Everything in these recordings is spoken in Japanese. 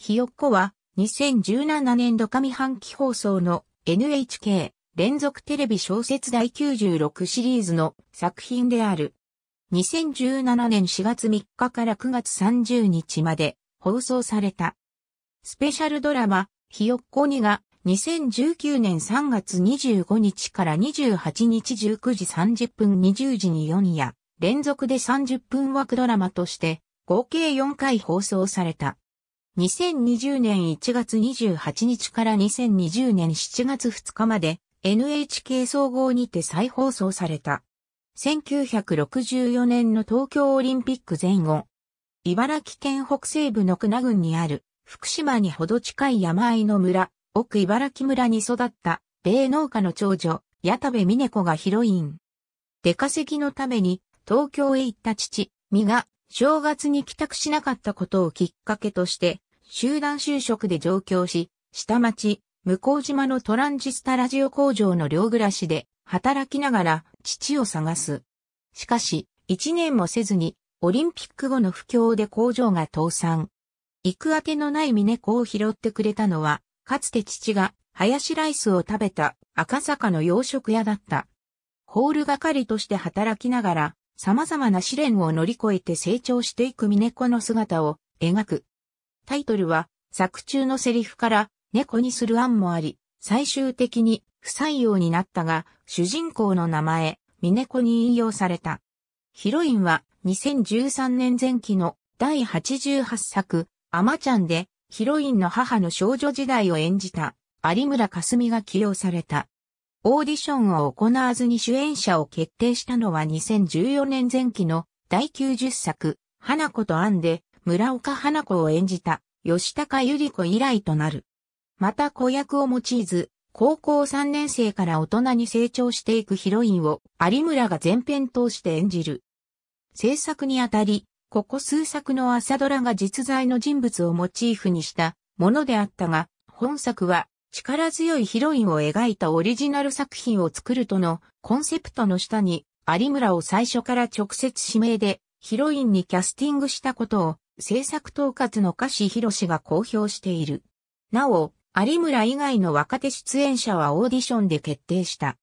ひよっこは2017年度上半期放送の NHK 連続テレビ小説第96シリーズの作品である。2017年4月3日から9月30日まで放送された。スペシャルドラマ、ひよっこにが2019年3月25日から28日19時30分20時に4夜連続で30分枠ドラマとして合計4回放送された。2020年1月28日から2020年7月2日まで NHK 総合にて再放送された。1964年の東京オリンピック前後、茨城県北西部の久郡にある福島にほど近い山あいの村、奥茨城村に育った米農家の長女、矢田部峰子がヒロイン。出稼ぎのために東京へ行った父、美が正月に帰宅しなかったことをきっかけとして、集団就職で上京し、下町、向島のトランジスタラジオ工場の両暮らしで働きながら父を探す。しかし、一年もせずにオリンピック後の不況で工場が倒産。行くあてのない峰子を拾ってくれたのは、かつて父が林ライスを食べた赤坂の洋食屋だった。ホール係として働きながら、様々な試練を乗り越えて成長していく峰子の姿を描くタイトルは、作中のセリフから猫にする案もあり、最終的に不採用になったが、主人公の名前、ミネコに引用された。ヒロインは2013年前期の第88作、アマちゃんで、ヒロインの母の少女時代を演じた、有村架純が起用された。オーディションを行わずに主演者を決定したのは2014年前期の第90作、花子とアンで、村岡花子を演じた吉高由里子以来となる。また子役を用いず、高校3年生から大人に成長していくヒロインを有村が前編通して演じる。制作にあたり、ここ数作の朝ドラが実在の人物をモチーフにしたものであったが、本作は力強いヒロインを描いたオリジナル作品を作るとのコンセプトの下に有村を最初から直接指名でヒロインにキャスティングしたことを制作統括の歌詞博士が公表している。なお、有村以外の若手出演者はオーディションで決定した。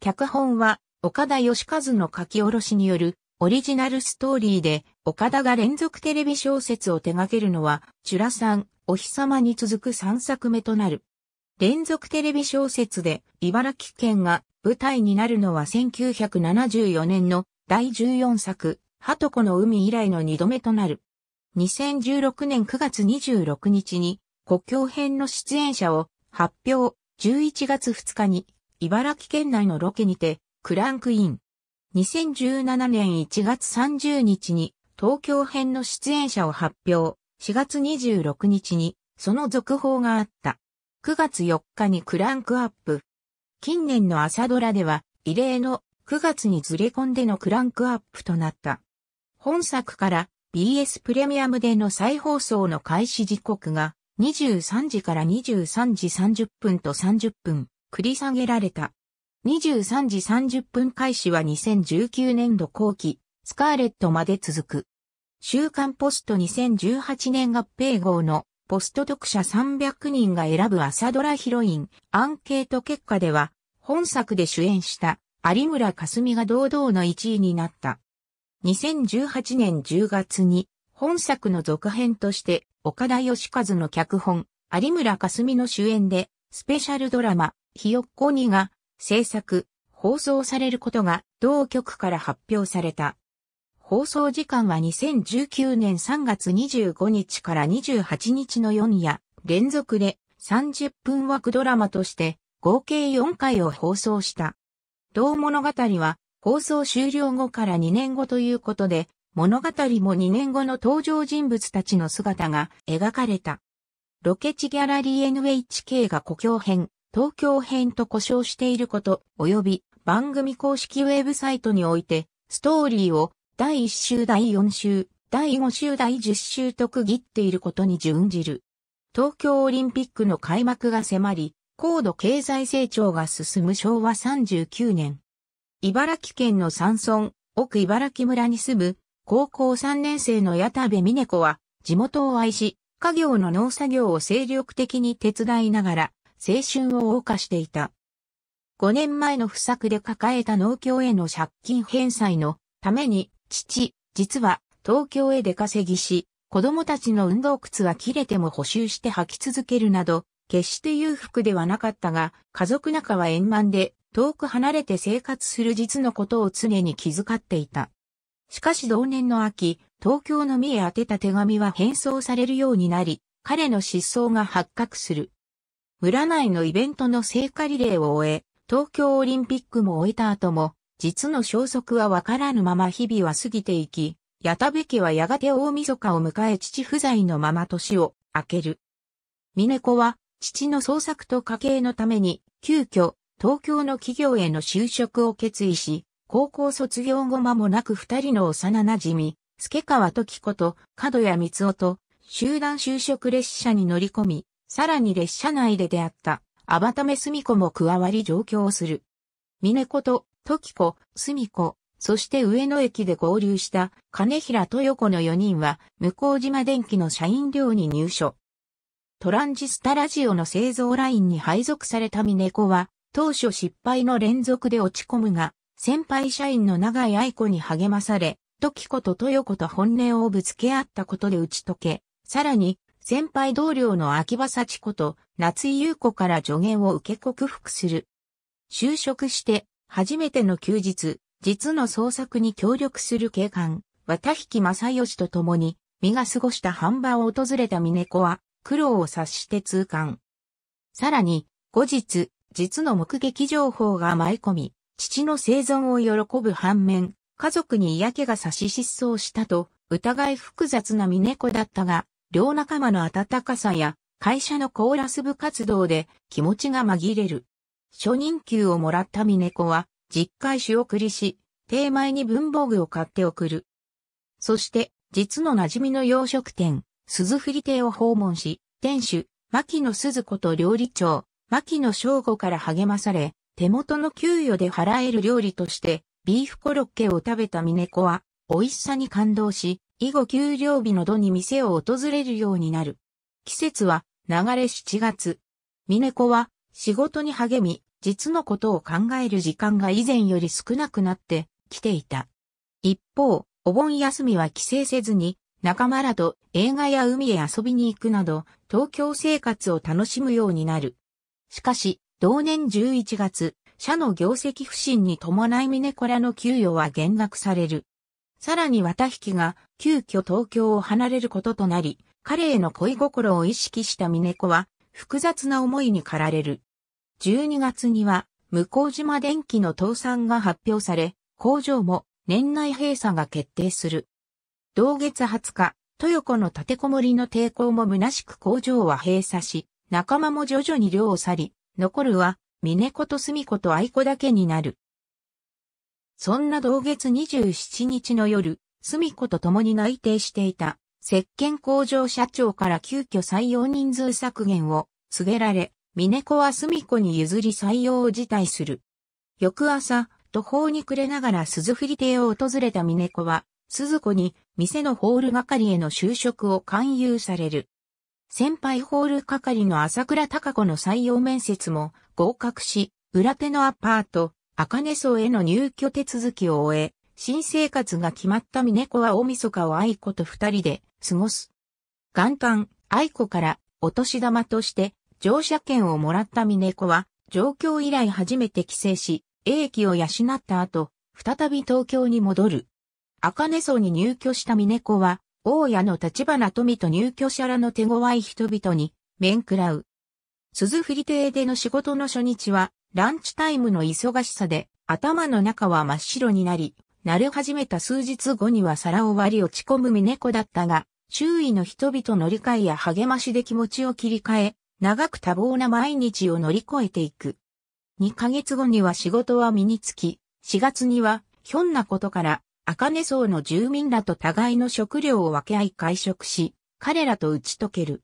脚本は、岡田義和の書き下ろしによるオリジナルストーリーで、岡田が連続テレビ小説を手掛けるのは、チュラさん、お日様に続く3作目となる。連続テレビ小説で、茨城県が舞台になるのは1974年の第14作、ハトコの海以来の2度目となる。2016年9月26日に国境編の出演者を発表、11月2日に茨城県内のロケにてクランクイン。2017年1月30日に東京編の出演者を発表、4月26日にその続報があった。9月4日にクランクアップ。近年の朝ドラでは異例の9月にずれ込んでのクランクアップとなった。本作から BS プレミアムでの再放送の開始時刻が23時から23時30分と30分繰り下げられた。23時30分開始は2019年度後期、スカーレットまで続く。週刊ポスト2018年合併号のポスト読者300人が選ぶ朝ドラヒロインアンケート結果では、本作で主演した有村架純が堂々の1位になった。2018年10月に本作の続編として岡田義和の脚本、有村架純の主演でスペシャルドラマ、ひよっこにが制作、放送されることが同局から発表された。放送時間は2019年3月25日から28日の4夜、連続で30分枠ドラマとして合計4回を放送した。同物語は放送終了後から2年後ということで、物語も2年後の登場人物たちの姿が描かれた。ロケ地ギャラリー NHK が故郷編、東京編と故障していること、及び番組公式ウェブサイトにおいて、ストーリーを第1週第4週、第5週第10週と区切っていることに準じる。東京オリンピックの開幕が迫り、高度経済成長が進む昭和39年、茨城県の山村、奥茨城村に住む、高校3年生の矢田部美子は、地元を愛し、家業の農作業を精力的に手伝いながら、青春を謳歌していた。5年前の不作で抱えた農協への借金返済のために、父、実は東京へ出稼ぎし、子供たちの運動靴は切れても補修して履き続けるなど、決して裕福ではなかったが、家族仲は円満で、遠く離れて生活する実のことを常に気遣っていた。しかし同年の秋、東京のみへ宛てた手紙は返送されるようになり、彼の失踪が発覚する。村内のイベントの聖火リレーを終え、東京オリンピックも終えた後も、実の消息はわからぬまま日々は過ぎていき、矢田部家はやがて大晦日を迎え父不在のまま年を明ける。峰子は父の捜索と家計のために、急遽東京の企業への就職を決意し、高校卒業後間もなく二人の幼馴染、助川時子と角谷光夫と集団就職列車に乗り込み、さらに列車内で出会ったアバタメスミコも加わり上京する。峰子と時子、スミ子、そして上野駅で合流した金平豊子の4人は向島電機の社員寮に入所。トランジスタラジオの製造ラインに配属された峰子は当初失敗の連続で落ち込むが、先輩社員の長井愛子に励まされ、時子と豊子と本音をぶつけ合ったことで打ち解け、さらに、先輩同僚の秋葉幸子と夏井優子から助言を受け克服する。就職して、初めての休日、実の創作に協力する警官、綿引正義と共に、身が過ごした半場を訪れた峰子は、苦労を察して痛感。さらに、後日、実の目撃情報が舞い込み、父の生存を喜ぶ反面、家族に嫌気が差し失踪したと、疑い複雑な峰猫だったが、両仲間の温かさや、会社のコーラス部活動で気持ちが紛れる。初任給をもらった峰子は、実家仕送りし、定前に文房具を買って送る。そして、実の馴染みの洋食店、鈴振亭を訪問し、店主、牧野鈴子と料理長、牧野正吾から励まされ、手元の給与で払える料理として、ビーフコロッケを食べた峰子は、美味しさに感動し、以後給料日の度に店を訪れるようになる。季節は、流れ7月。峰子は、仕事に励み、実のことを考える時間が以前より少なくなってきていた。一方、お盆休みは帰省せずに、仲間らと映画や海へ遊びに行くなど、東京生活を楽しむようになる。しかし、同年11月、社の業績不振に伴いミネコラの給与は減額される。さらに綿引きが急遽東京を離れることとなり、彼への恋心を意識したミネコは複雑な思いに駆られる。12月には向島電機の倒産が発表され、工場も年内閉鎖が決定する。同月20日、豊子の立てこもりの抵抗も虚しく工場は閉鎖し、仲間も徐々に寮を去り、残るは、ネコと住子と愛子だけになる。そんな同月27日の夜、住子と共に内定していた、石鹸工場社長から急遽採用人数削減を告げられ、ネコは住子に譲り採用を辞退する。翌朝、途方に暮れながら鈴振り亭を訪れたネコは、鈴子に店のホール係への就職を勧誘される。先輩ホール係の朝倉隆子の採用面接も合格し、裏手のアパート、赤根荘への入居手続きを終え、新生活が決まった峰子は大晦日を愛子と二人で過ごす。元旦、愛子からお年玉として乗車券をもらった峰子は、上京以来初めて帰省し、英気を養った後、再び東京に戻る。赤根荘に入居した峰子は、大家の立花富と入居者らの手強い人々に面食らう。鈴振り亭での仕事の初日は、ランチタイムの忙しさで、頭の中は真っ白になり、慣れ始めた数日後には皿を割り落ち込む峰子だったが、周囲の人々の理解や励ましで気持ちを切り替え、長く多忙な毎日を乗り越えていく。2ヶ月後には仕事は身につき、4月には、ひょんなことから赤根層の住民らと互いの食料を分け合い会食し、彼らと打ち解ける。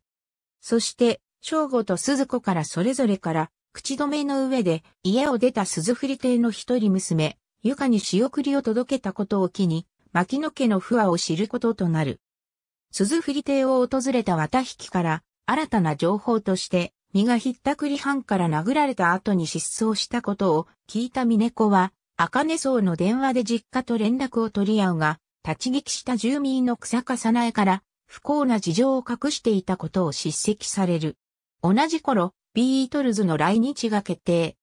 そして、正吾と鈴子からそれぞれから、口止めの上で、家を出た鈴振り亭の一人娘、ゆかに仕送りを届けたことを機に、牧野家の不和を知ることとなる。鈴振り亭を訪れた綿引きから、新たな情報として、身がひったくり犯から殴られた後に失踪したことを聞いた峰子は、茜荘の電話で実家と連絡を取り合うが、立ち聞きした住民の草加苗から不幸な事情を隠していたことを叱責される。同じ頃、ビートルズの来日が決定。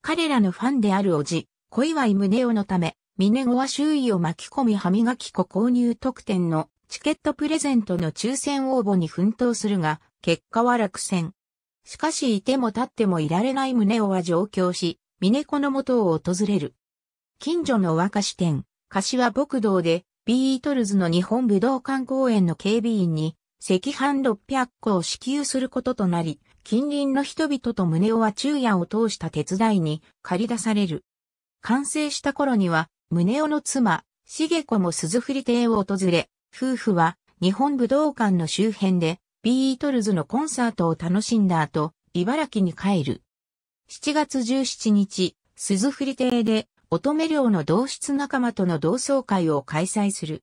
彼らのファンであるおじ、小祝宗男のため、ミネは周囲を巻き込み歯磨き粉購入特典のチケットプレゼントの抽選応募に奮闘するが、結果は落選。しかしいても立ってもいられない宗男は上京し、ミネコの元を訪れる。近所の和菓子店、柏牧道で、ビートルズの日本武道館公演の警備員に、赤飯600個を支給することとなり、近隣の人々と胸をは昼夜を通した手伝いに借り出される。完成した頃には、胸をの妻、茂子も鈴振亭を訪れ、夫婦は日本武道館の周辺でビートルズのコンサートを楽しんだ後、茨城に帰る。7月17日、鈴振亭で乙女寮の同室仲間との同窓会を開催する。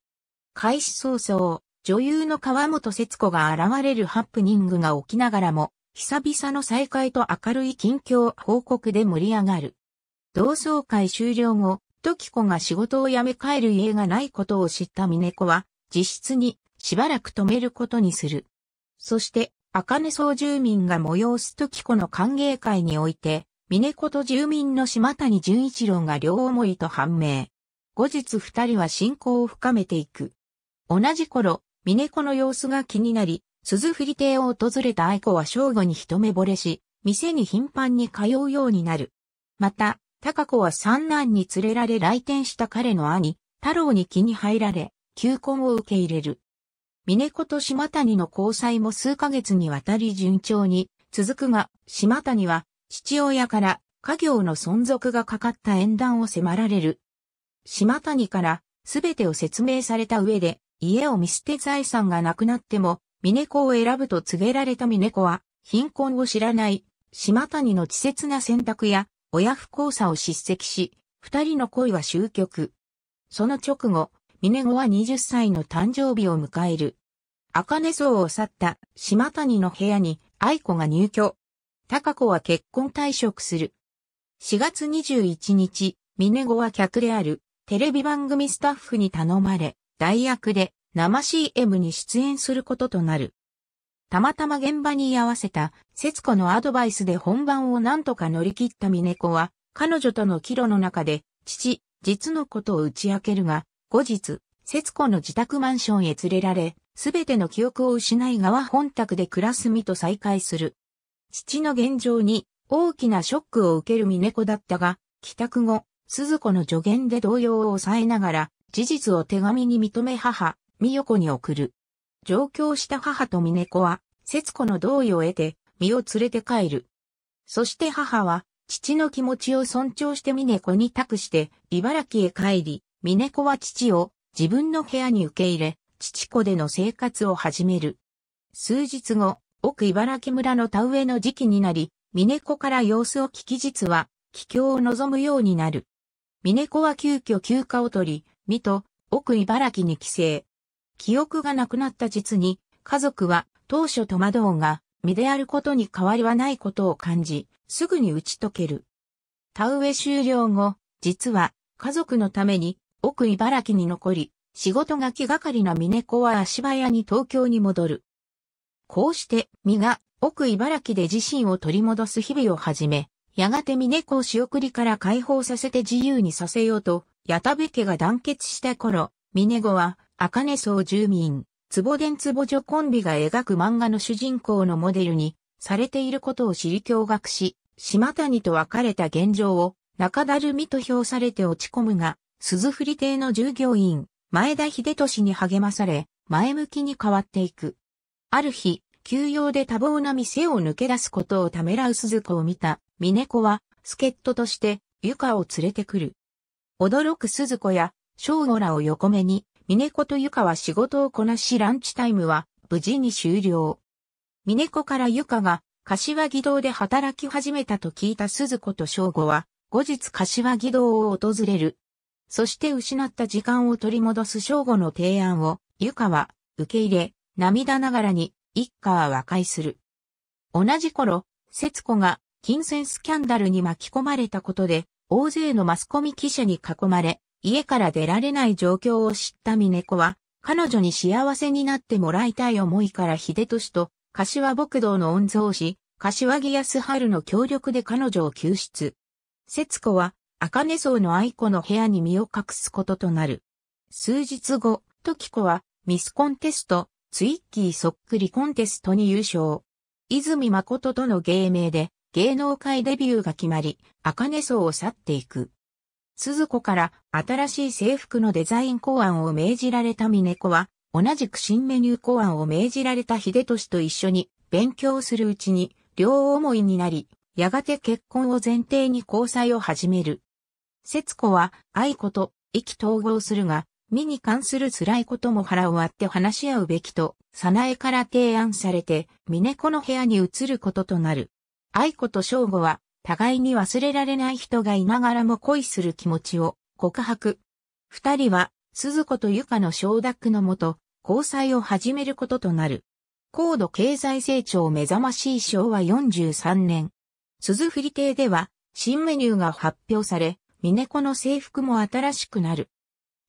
開始早々、女優の河本節子が現れるハプニングが起きながらも、久々の再会と明るい近況報告で盛り上がる。同窓会終了後、時子が仕事を辞め帰る家がないことを知った峰子は、自室にしばらく止めることにする。そして、茜総住民が催す時子の歓迎会において、峰子と住民の島谷純一郎が両思いと判明。後日二人は信仰を深めていく。同じ頃、峰子の様子が気になり、鈴振亭を訪れた愛子は正午に一目惚れし、店に頻繁に通うようになる。また、高子は三男に連れられ来店した彼の兄、太郎に気に入られ、求婚を受け入れる。峰子と島谷の交際も数ヶ月にわたり順調に続くが、島谷は父親から家業の存続がかかった縁談を迫られる。島谷から全てを説明された上で、家を見捨て財産がなくなっても、峰子を選ぶと告げられた峰子は、貧困を知らない島谷の稚拙な選択や親不幸さを叱責し、二人の恋は終局。その直後、峰子は20歳の誕生日を迎える。赤根荘を去った島谷の部屋に愛子が入居。高子は結婚退職する。4月21日、峰子は客であるテレビ番組スタッフに頼まれ、代役で生 CM に出演することとなる。たまたま現場に居合わせた節子のアドバイスで本番を何とか乗り切った峰子は、彼女との帰路の中で、父、実のことを打ち明けるが、後日、節子の自宅マンションへ連れられ、すべての記憶を失い側本宅で暮らす身と再会する。父の現状に大きなショックを受ける峰子だったが、帰宅後、鈴子の助言で動揺を抑えながら、事実を手紙に認め母、美代子に送る。上京した母と峰子は、節子の同意を得て、身を連れて帰る。そして母は、父の気持ちを尊重して峰子に託して、茨城へ帰り、峰子は父を自分の部屋に受け入れ、父子での生活を始める。数日後、奥茨城村の田植えの時期になり、峰子から様子を聞き実は、帰郷を望むようになる。峰子は急遽休暇を取り、水戸、奥茨城に帰省。記憶がなくなった実に、家族は当初戸惑うが、身であることに変わりはないことを感じ、すぐに打ち解ける。田植え終了後、実は家族のために奥茨城に残り、仕事が気がかりな峰子は足早に東京に戻る。こうして、身が、奥茨城で自身を取り戻す日々をはじめ、やがて峰子を仕送りから解放させて自由にさせようと、矢田部家が団結した頃、峰子は、赤根荘住民、坪田坪女コンビが描く漫画の主人公のモデルに、されていることを知り驚愕し、島谷と別れた現状を、中だるみと評されて落ち込むが、鈴振亭の従業員、前田秀俊に励まされ、前向きに変わっていく。ある日、休養で多忙な店を抜け出すことをためらう鈴子を見た、ネコは、助っ人として、ユカを連れてくる。驚く鈴子や、正吾らを横目に、ネコとユカは仕事をこなしランチタイムは、無事に終了。ネコからユカが、柏木堂で働き始めたと聞いた鈴子と正吾は、後日柏木堂を訪れる。そして失った時間を取り戻す正吾の提案を、ユカは、受け入れ、涙ながらに、一家は和解する。同じ頃、節子が金銭スキャンダルに巻き込まれたことで、大勢のマスコミ記者に囲まれ、家から出られない状況を知った峰子は、彼女に幸せになってもらいたい思いから秀俊と、柏牧道の御曹司、柏木康春の協力で彼女を救出。節子は、赤根荘の愛子の部屋に身を隠すこととなる。数日後、時子は、ミスコンテスト、ツイッキーそっくりコンテストに優勝。泉誠との芸名で芸能界デビューが決まり、茜荘を去っていく。鈴子から新しい制服のデザイン考案を命じられた峰子は、同じく新メニュー考案を命じられた秀俊と一緒に勉強するうちに両思いになり、やがて結婚を前提に交際を始める。節子は愛子と意気投合するが、身に関する辛いことも腹を割って話し合うべきと、早苗から提案されて、ネコの部屋に移ることとなる。愛子と正吾は、互いに忘れられない人がいながらも恋する気持ちを告白。二人は、鈴子とユカの承諾のもと、交際を始めることとなる。高度経済成長目覚ましい昭和43年。鈴振り亭では、新メニューが発表され、ネコの制服も新しくなる。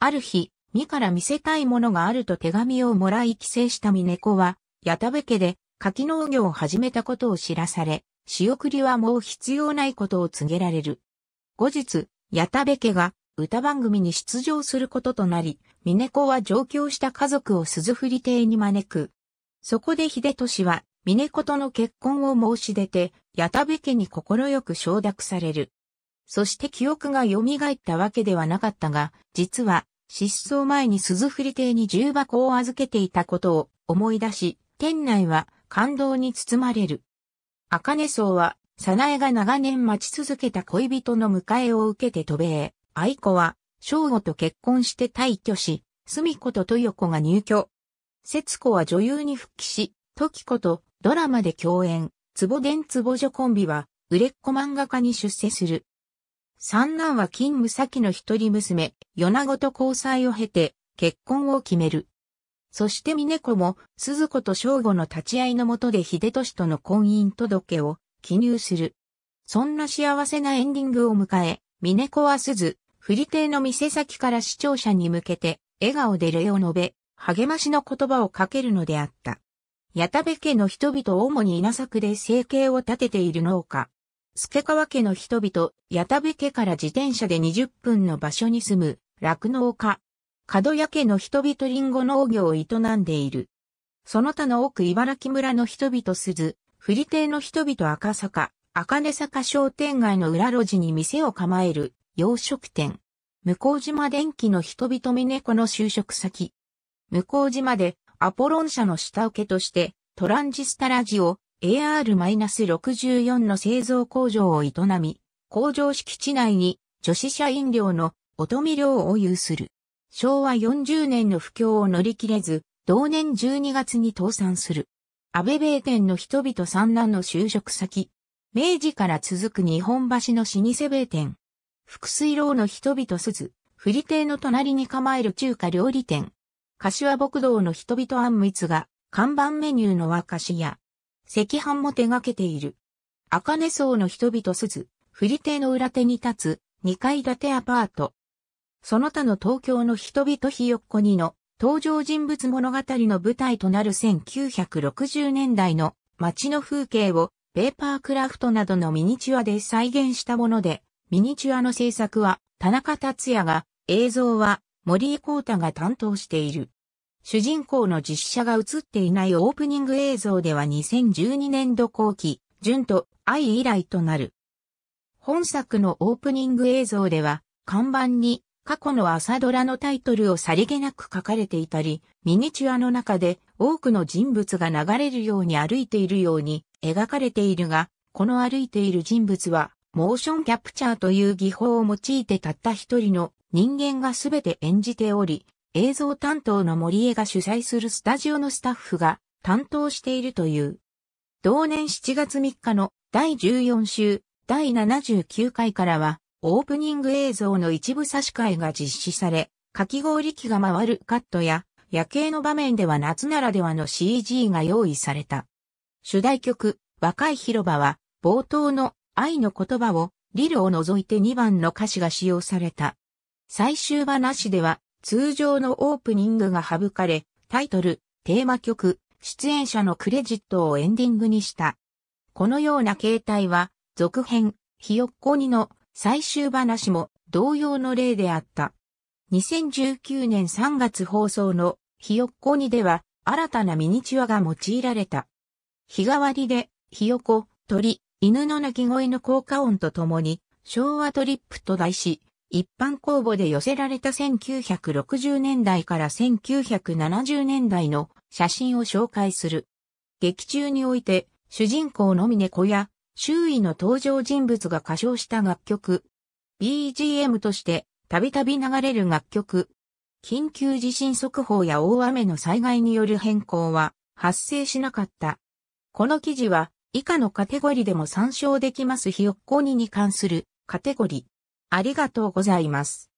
ある日、ミから見せたいものがあると手紙をもらい帰省したミネコは、矢田部家で柿農業を始めたことを知らされ、仕送りはもう必要ないことを告げられる。後日、矢田部家が歌番組に出場することとなり、ミネコは上京した家族を鈴振り邸に招く。そこで秀俊は、ミネコとの結婚を申し出て、矢田部家に快く承諾される。そして記憶が蘇ったわけではなかったが、実は、失踪前に鈴振り亭に重箱を預けていたことを思い出し、店内は感動に包まれる。茜荘は、早苗が長年待ち続けた恋人の迎えを受けて渡米。愛子は、正吾と結婚して退去し、住子と豊子が入居。節子は女優に復帰し、時子とドラマで共演。坪伝坪女コンビは、売れっ子漫画家に出世する。三男は勤務先の一人娘、米子と交際を経て、結婚を決める。そして峰子も、鈴子と正吾の立ち会いのもとで秀俊との婚姻届を記入する。そんな幸せなエンディングを迎え、峰子は鈴、振り亭の店先から視聴者に向けて、笑顔で礼を述べ、励ましの言葉をかけるのであった。矢田部家の人々を主に稲作で生計を立てている農家、助川家の人々、矢田部家から自転車で20分の場所に住む、酪農家。角屋家の人々リンゴ農業を営んでいる。その他の奥茨城村の人々鈴、振り亭の人々赤坂、赤根坂商店街の裏路地に店を構える洋食店。向島電気の人々峰子の就職先。向島でアポロン社の下請けとしてトランジスタラジオ、AR-64 の製造工場を営み、工場敷地内に女子社員寮の乙女寮を有する。昭和40年の不況を乗り切れず、同年12月に倒産する。安倍米店の人々三男の就職先。明治から続く日本橋の老舗米店。福水楼の人々鈴、フリテの隣に構える中華料理店。柏牧道の人々あんみツが看板メニューの和菓子屋。赤飯も手掛けている。赤根層の人々鈴、振り手の裏手に立つ、2階建てアパート。その他の東京の人々ひよっこにの、登場人物物語の舞台となる1960年代の街の風景をペーパークラフトなどのミニチュアで再現したもので、ミニチュアの制作は田中達也が、映像は森井光太が担当している。主人公の実写が映っていないオープニング映像では2012年度後期、純と愛以来となる。本作のオープニング映像では、看板に過去の朝ドラのタイトルをさりげなく書かれていたり、ミニチュアの中で多くの人物が流れるように歩いているように描かれているが、この歩いている人物は、モーションキャプチャーという技法を用いてたった一人の人間がすべて演じており、映像担当の森江が主催するスタジオのスタッフが担当しているという。同年7月3日の第14週第79回からはオープニング映像の一部差し替えが実施され、かき氷機が回るカットや夜景の場面では夏ならではの CG が用意された。主題曲、若い広場は冒頭の愛の言葉をリルを除いて2番の歌詞が使用された。最終話なしでは通常のオープニングが省かれ、タイトル、テーマ曲、出演者のクレジットをエンディングにした。このような形態は、続編、ひよっこにの最終話も同様の例であった。2019年3月放送のひよっこにでは新たなミニチュアが用いられた。日替わりで、ひよこ、鳥、犬の鳴き声の効果音とともに、昭和トリップと題し、一般公募で寄せられた1960年代から1970年代の写真を紹介する。劇中において、主人公のみ猫や、周囲の登場人物が歌唱した楽曲。BGM として、たびたび流れる楽曲。緊急地震速報や大雨の災害による変更は発生しなかった。この記事は以下のカテゴリでも参照できますひよっこにに関するカテゴリ。ありがとうございます。